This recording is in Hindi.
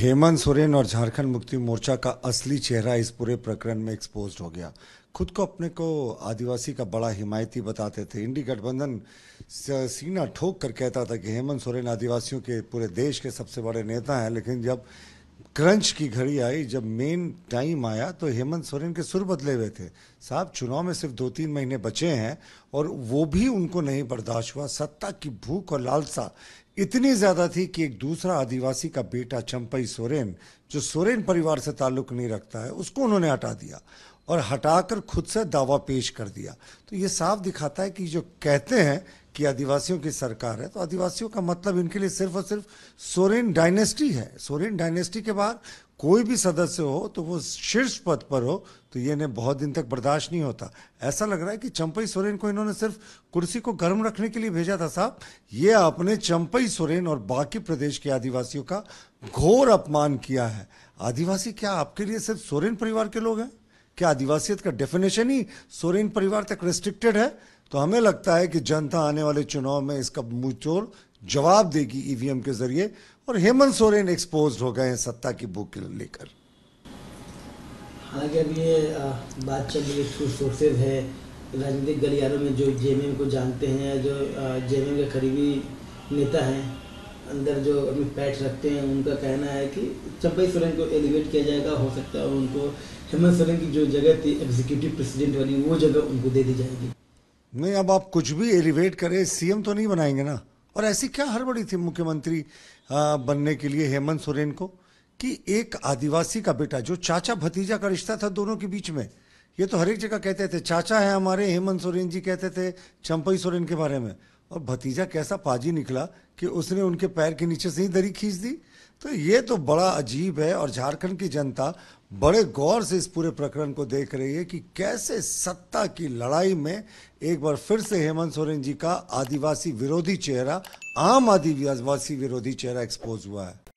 हेमंत सोरेन और झारखंड मुक्ति मोर्चा का असली चेहरा इस पूरे प्रकरण में एक्सपोज हो गया खुद को अपने को आदिवासी का बड़ा हिमायती बताते थे इंडी गठबंधन सीना ठोक कर कहता था कि हेमंत सोरेन आदिवासियों के पूरे देश के सबसे बड़े नेता हैं लेकिन जब क्रंच की घड़ी आई जब मेन टाइम आया तो हेमंत सोरेन के सुर बदले हुए थे साहब चुनाव में सिर्फ दो तीन महीने बचे हैं और वो भी उनको नहीं बर्दाश्त हुआ सत्ता की भूख और लालसा इतनी ज़्यादा थी कि एक दूसरा आदिवासी का बेटा चंपई सोरेन जो सोरेन परिवार से ताल्लुक नहीं रखता है उसको उन्होंने हटा दिया और हटाकर खुद से दावा पेश कर दिया तो ये साफ दिखाता है कि जो कहते हैं कि आदिवासियों की सरकार है तो आदिवासियों का मतलब इनके लिए सिर्फ और सिर्फ सोरेन डायनेस्टी है सोरेन डायनेस्टी के बाद कोई भी सदस्य हो तो वो शीर्ष पद पर हो तो ये इन्हें बहुत दिन तक बर्दाश्त नहीं होता ऐसा लग रहा है कि चंपई सोरेन को इन्होंने सिर्फ कुर्सी को गर्म रखने के लिए भेजा था साहब ये अपने चंपई सोरेन और बाकी प्रदेश के आदिवासियों का घोर अपमान किया है आदिवासी क्या आपके लिए सिर्फ सोरेन परिवार के लोग हैं क्या आदिवासियत का डेफिनेशन ही सोरेन परिवार तक रिस्ट्रिक्टेड है तो हमें लगता है कि जनता आने वाले चुनाव में इसका मुंहचोर जवाब देगी ईवीएम e के जरिए और हेमंत सोरेन एक्सपोज हो गए हैं सत्ता की बुक लेकर हाँ जब ये बात चल रही है सोर्सेज है राजनीतिक गलियारों में जो जेएमएम को जानते हैं जो जेएमएम के करीबी नेता हैं अंदर जो पैट रखते हैं उनका कहना है कि चंपई सोरेन को एलिवेट किया जाएगा हो सकता है उनको हेमंत सोरेन की जो जगह थी एग्जीक्यूटिव प्रेसिडेंट वाली वो जगह उनको दे दी जाएगी नहीं अब आप कुछ भी एलिवेट करें सीएम तो नहीं बनाएंगे ना और ऐसी क्या हड़बड़ी थी मुख्यमंत्री बनने के लिए हेमंत सोरेन को कि एक आदिवासी का बेटा जो चाचा भतीजा का रिश्ता था दोनों के बीच में ये तो हर एक जगह कहते थे चाचा है हमारे हेमंत सोरेन जी कहते थे चंपई सोरेन के बारे में और भतीजा कैसा पाजी निकला कि उसने उनके पैर के नीचे से ही दरी खींच दी तो ये तो बड़ा अजीब है और झारखंड की जनता बड़े गौर से इस पूरे प्रकरण को देख रही है कि कैसे सत्ता की लड़ाई में एक बार फिर से हेमंत सोरेन जी का आदिवासी विरोधी चेहरा आम आदिवासी विरोधी चेहरा एक्सपोज हुआ है